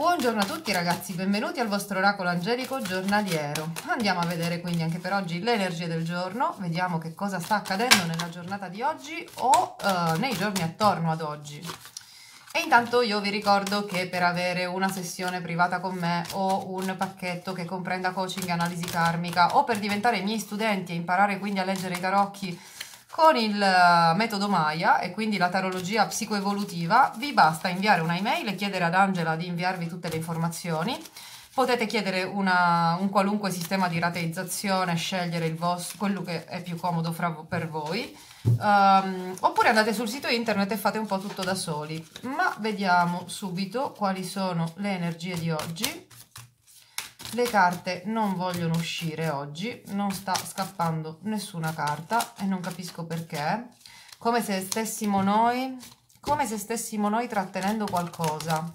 Buongiorno a tutti ragazzi, benvenuti al vostro oracolo angelico giornaliero. Andiamo a vedere quindi anche per oggi le energie del giorno, vediamo che cosa sta accadendo nella giornata di oggi o uh, nei giorni attorno ad oggi. E intanto io vi ricordo che per avere una sessione privata con me o un pacchetto che comprenda coaching e analisi karmica o per diventare miei studenti e imparare quindi a leggere i tarocchi con il eh, metodo Maya e quindi la tarologia psicoevolutiva vi basta inviare una email e chiedere ad Angela di inviarvi tutte le informazioni. Potete chiedere una, un qualunque sistema di rateizzazione, scegliere vostro, quello che è più comodo fra, per voi. Um, oppure andate sul sito internet e fate un po' tutto da soli. Ma vediamo subito quali sono le energie di oggi le carte non vogliono uscire oggi, non sta scappando nessuna carta e non capisco perché, come se stessimo noi, come se stessimo noi trattenendo qualcosa.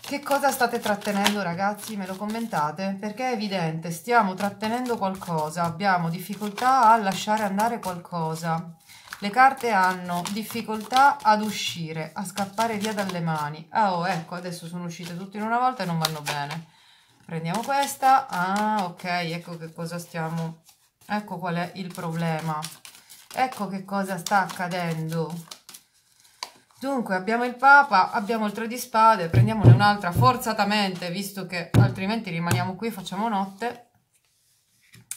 Che cosa state trattenendo ragazzi? Me lo commentate? Perché è evidente, stiamo trattenendo qualcosa, abbiamo difficoltà a lasciare andare qualcosa. Le carte hanno difficoltà ad uscire, a scappare via dalle mani. Ah, oh, ecco, adesso sono uscite tutte in una volta e non vanno bene prendiamo questa ah ok ecco che cosa stiamo ecco qual è il problema ecco che cosa sta accadendo dunque abbiamo il papa abbiamo il tre di spade prendiamone un'altra forzatamente visto che altrimenti rimaniamo qui facciamo notte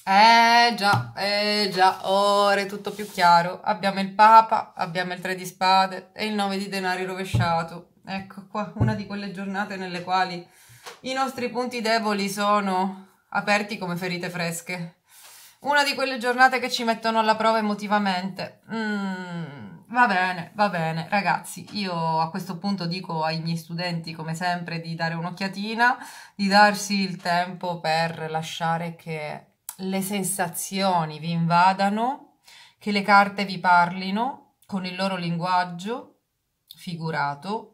eh già, eh già, ora è tutto più chiaro. Abbiamo il Papa, abbiamo il Tre di spade e il 9 di denari rovesciato. Ecco qua, una di quelle giornate nelle quali i nostri punti deboli sono aperti come ferite fresche. Una di quelle giornate che ci mettono alla prova emotivamente. Mm, va bene, va bene. Ragazzi, io a questo punto dico ai miei studenti, come sempre, di dare un'occhiatina, di darsi il tempo per lasciare che le sensazioni vi invadano, che le carte vi parlino con il loro linguaggio figurato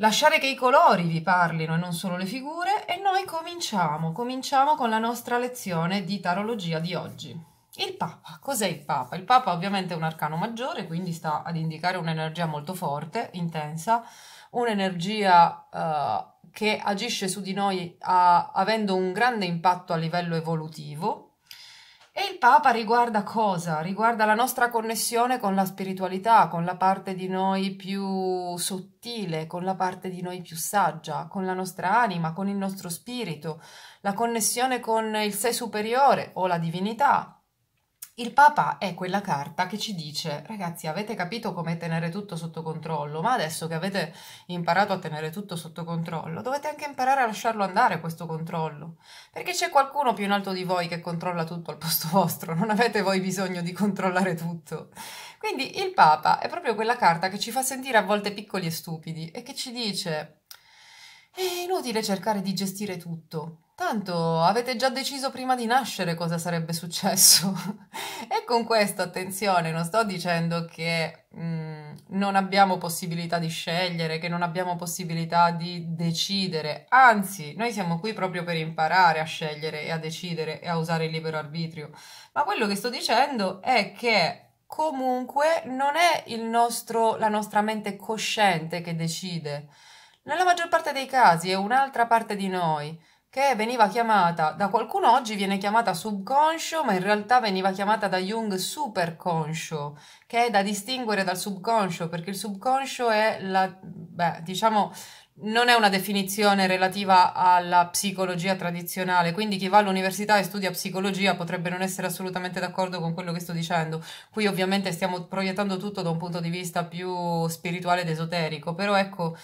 Lasciare che i colori vi parlino e non solo le figure e noi cominciamo, cominciamo con la nostra lezione di tarologia di oggi. Il Papa, cos'è il Papa? Il Papa ovviamente è un arcano maggiore, quindi sta ad indicare un'energia molto forte, intensa, un'energia uh, che agisce su di noi a, avendo un grande impatto a livello evolutivo, e il Papa riguarda cosa? Riguarda la nostra connessione con la spiritualità, con la parte di noi più sottile, con la parte di noi più saggia, con la nostra anima, con il nostro spirito, la connessione con il sé superiore o la divinità, il Papa è quella carta che ci dice, ragazzi, avete capito come tenere tutto sotto controllo, ma adesso che avete imparato a tenere tutto sotto controllo, dovete anche imparare a lasciarlo andare questo controllo, perché c'è qualcuno più in alto di voi che controlla tutto al posto vostro, non avete voi bisogno di controllare tutto. Quindi il Papa è proprio quella carta che ci fa sentire a volte piccoli e stupidi e che ci dice, è inutile cercare di gestire tutto, Tanto avete già deciso prima di nascere cosa sarebbe successo. e con questo, attenzione, non sto dicendo che mh, mm, non abbiamo possibilità di scegliere, che non abbiamo possibilità di decidere. Anzi, noi siamo qui proprio per imparare a scegliere e a decidere e a usare il libero arbitrio. Ma quello che sto dicendo è che comunque non è nostro, la nostra mente cosciente che decide. Nella maggior parte dei casi è un'altra parte di noi che veniva chiamata da qualcuno oggi viene chiamata subconscio, ma in realtà veniva chiamata da Jung superconscio, che è da distinguere dal subconscio, perché il subconscio è la beh, diciamo non è una definizione relativa alla psicologia tradizionale, quindi chi va all'università e studia psicologia potrebbe non essere assolutamente d'accordo con quello che sto dicendo. Qui ovviamente stiamo proiettando tutto da un punto di vista più spirituale ed esoterico, però ecco,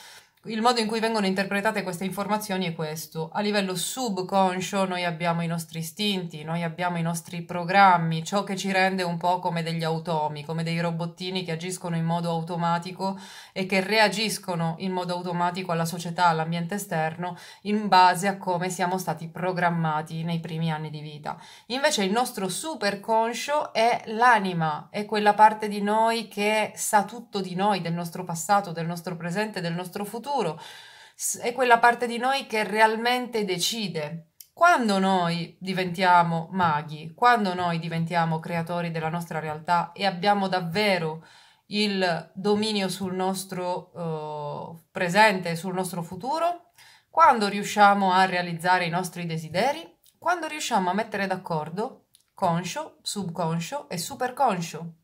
il modo in cui vengono interpretate queste informazioni è questo. A livello subconscio noi abbiamo i nostri istinti, noi abbiamo i nostri programmi, ciò che ci rende un po' come degli automi, come dei robottini che agiscono in modo automatico e che reagiscono in modo automatico alla società, all'ambiente esterno, in base a come siamo stati programmati nei primi anni di vita. Invece il nostro superconscio è l'anima, è quella parte di noi che sa tutto di noi, del nostro passato, del nostro presente, del nostro futuro futuro, è quella parte di noi che realmente decide. Quando noi diventiamo maghi, quando noi diventiamo creatori della nostra realtà e abbiamo davvero il dominio sul nostro uh, presente, sul nostro futuro, quando riusciamo a realizzare i nostri desideri, quando riusciamo a mettere d'accordo conscio, subconscio e superconscio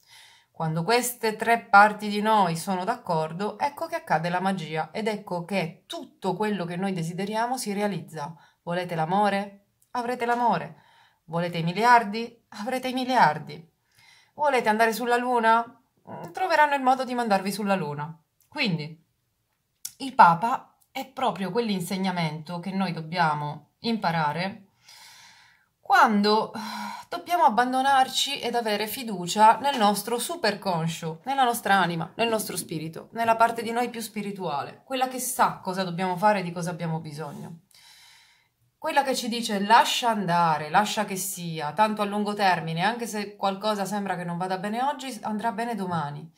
quando queste tre parti di noi sono d'accordo, ecco che accade la magia ed ecco che tutto quello che noi desideriamo si realizza. Volete l'amore? Avrete l'amore. Volete i miliardi? Avrete i miliardi. Volete andare sulla Luna? Mm, troveranno il modo di mandarvi sulla Luna. Quindi, il Papa è proprio quell'insegnamento che noi dobbiamo imparare quando dobbiamo abbandonarci ed avere fiducia nel nostro superconscio, nella nostra anima, nel nostro spirito, nella parte di noi più spirituale, quella che sa cosa dobbiamo fare e di cosa abbiamo bisogno. Quella che ci dice lascia andare, lascia che sia, tanto a lungo termine, anche se qualcosa sembra che non vada bene oggi, andrà bene domani.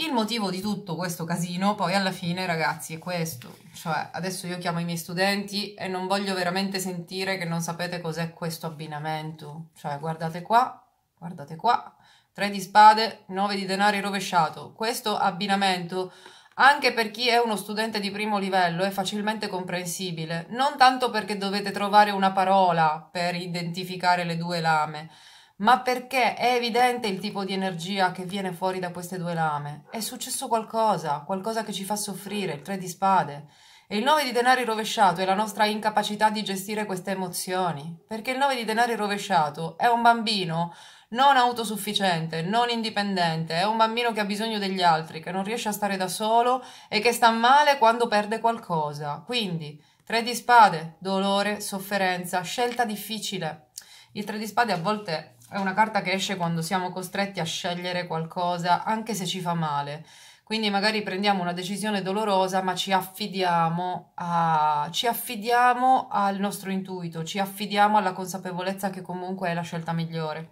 Il motivo di tutto questo casino poi alla fine ragazzi è questo, cioè adesso io chiamo i miei studenti e non voglio veramente sentire che non sapete cos'è questo abbinamento, cioè guardate qua, guardate qua, 3 di spade, 9 di denari rovesciato, questo abbinamento anche per chi è uno studente di primo livello è facilmente comprensibile, non tanto perché dovete trovare una parola per identificare le due lame, ma perché è evidente il tipo di energia che viene fuori da queste due lame. È successo qualcosa, qualcosa che ci fa soffrire, il tre di spade. E il 9 di denari rovesciato è la nostra incapacità di gestire queste emozioni, perché il 9 di denari rovesciato è un bambino non autosufficiente, non indipendente, è un bambino che ha bisogno degli altri, che non riesce a stare da solo e che sta male quando perde qualcosa. Quindi, tre di spade, dolore, sofferenza, scelta difficile. Il tre di spade a volte è una carta che esce quando siamo costretti a scegliere qualcosa, anche se ci fa male. Quindi magari prendiamo una decisione dolorosa, ma ci affidiamo, a, ci affidiamo al nostro intuito, ci affidiamo alla consapevolezza che comunque è la scelta migliore.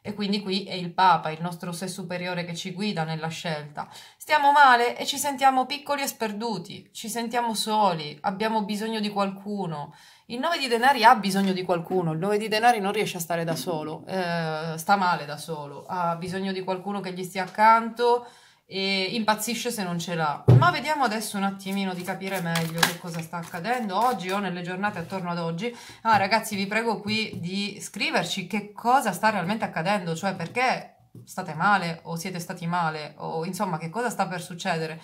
E quindi qui è il Papa, il nostro sé superiore che ci guida nella scelta. Stiamo male e ci sentiamo piccoli e sperduti, ci sentiamo soli, abbiamo bisogno di qualcuno. Il 9 di denari ha bisogno di qualcuno, il 9 di denari non riesce a stare da solo, eh, sta male da solo, ha bisogno di qualcuno che gli stia accanto, e impazzisce se non ce l'ha. Ma vediamo adesso un attimino di capire meglio che cosa sta accadendo oggi o nelle giornate attorno ad oggi. Ah, ragazzi, vi prego qui di scriverci che cosa sta realmente accadendo, cioè perché state male o siete stati male o insomma che cosa sta per succedere.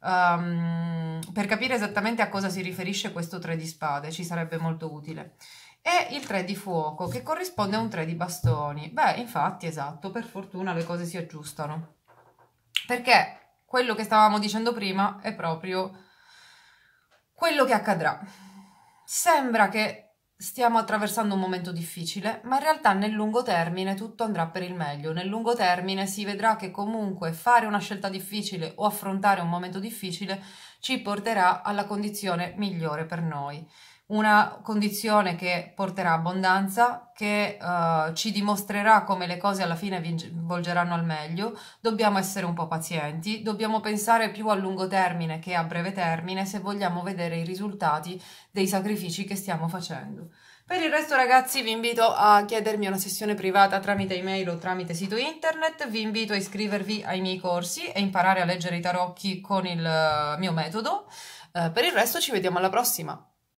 Um, per capire esattamente a cosa si riferisce questo 3 di spade ci sarebbe molto utile. E il 3 di fuoco che corrisponde a un 3 di bastoni. Beh, infatti, esatto, per fortuna le cose si aggiustano perché quello che stavamo dicendo prima è proprio quello che accadrà. Sembra che stiamo attraversando un momento difficile, ma in realtà nel lungo termine tutto andrà per il meglio. Nel lungo termine si vedrà che comunque fare una scelta difficile o affrontare un momento difficile ci porterà alla condizione migliore per noi una condizione che porterà abbondanza, che uh, ci dimostrerà come le cose alla fine vi volgeranno al meglio, dobbiamo essere un po' pazienti, dobbiamo pensare più a lungo termine che a breve termine se vogliamo vedere i risultati dei sacrifici che stiamo facendo. Per il resto ragazzi vi invito a chiedermi una sessione privata tramite email o tramite sito internet, vi invito a iscrivervi ai miei corsi e imparare a leggere i tarocchi con il eh, mio metodo. Uh, per il resto ci vediamo alla prossima!